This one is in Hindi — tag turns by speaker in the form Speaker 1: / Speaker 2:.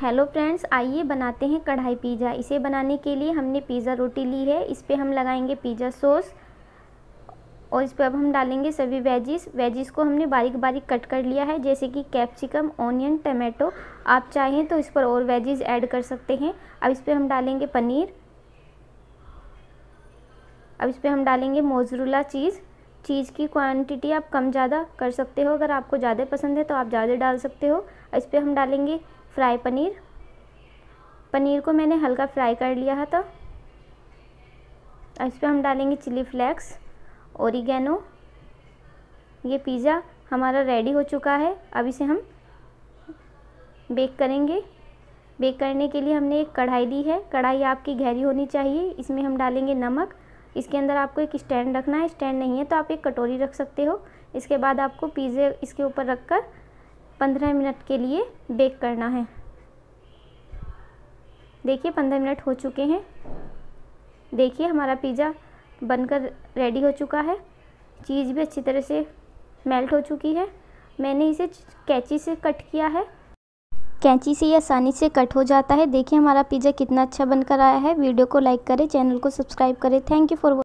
Speaker 1: हेलो फ्रेंड्स आइए बनाते हैं कढ़ाई पिज़्ज़ा इसे बनाने के लिए हमने पिज़्ज़ा रोटी ली है इस पर हम लगाएंगे पिज़्ज़ा सॉस और इस पर अब हम डालेंगे सभी वेजिस वेजिस को हमने बारीक बारीक कट कर लिया है जैसे कि कैप्सिकम ऑनियन टमाटो आप चाहें तो इस पर और वेजिस ऐड कर सकते हैं अब इस पर हम डालेंगे पनीर अब इस पर हम डालेंगे मोजरूला चीज़ चीज़ की क्वांटिटी आप कम ज़्यादा कर सकते हो अगर आपको ज़्यादा पसंद है तो आप ज़्यादा डाल सकते हो इस पर हम डालेंगे फ्राई पनीर पनीर को मैंने हल्का फ्राई कर लिया था तो। इस पर हम डालेंगे चिली फ्लेक्स ओरिगेनो ये पिज़्ज़ा हमारा रेडी हो चुका है अब इसे हम बेक करेंगे बेक करने के लिए हमने एक कढ़ाई ली है कढ़ाई आपकी गहरी होनी चाहिए इसमें हम डालेंगे नमक इसके अंदर आपको एक स्टैंड रखना है स्टैंड नहीं है तो आप एक कटोरी रख सकते हो इसके बाद आपको पिज़्ज़े इसके ऊपर रख कर पंद्रह मिनट के लिए बेक करना है देखिए पंद्रह मिनट हो चुके हैं देखिए हमारा पिज़्ज़ा बनकर रेडी हो चुका है चीज़ भी अच्छी तरह से मेल्ट हो चुकी है मैंने इसे कैंची से कट किया है कैंची से ये आसानी से कट हो जाता है देखिए हमारा पिज़्ज़ा कितना अच्छा बनकर आया है वीडियो को लाइक करें चैनल को सब्सक्राइब करें थैंक यू फॉर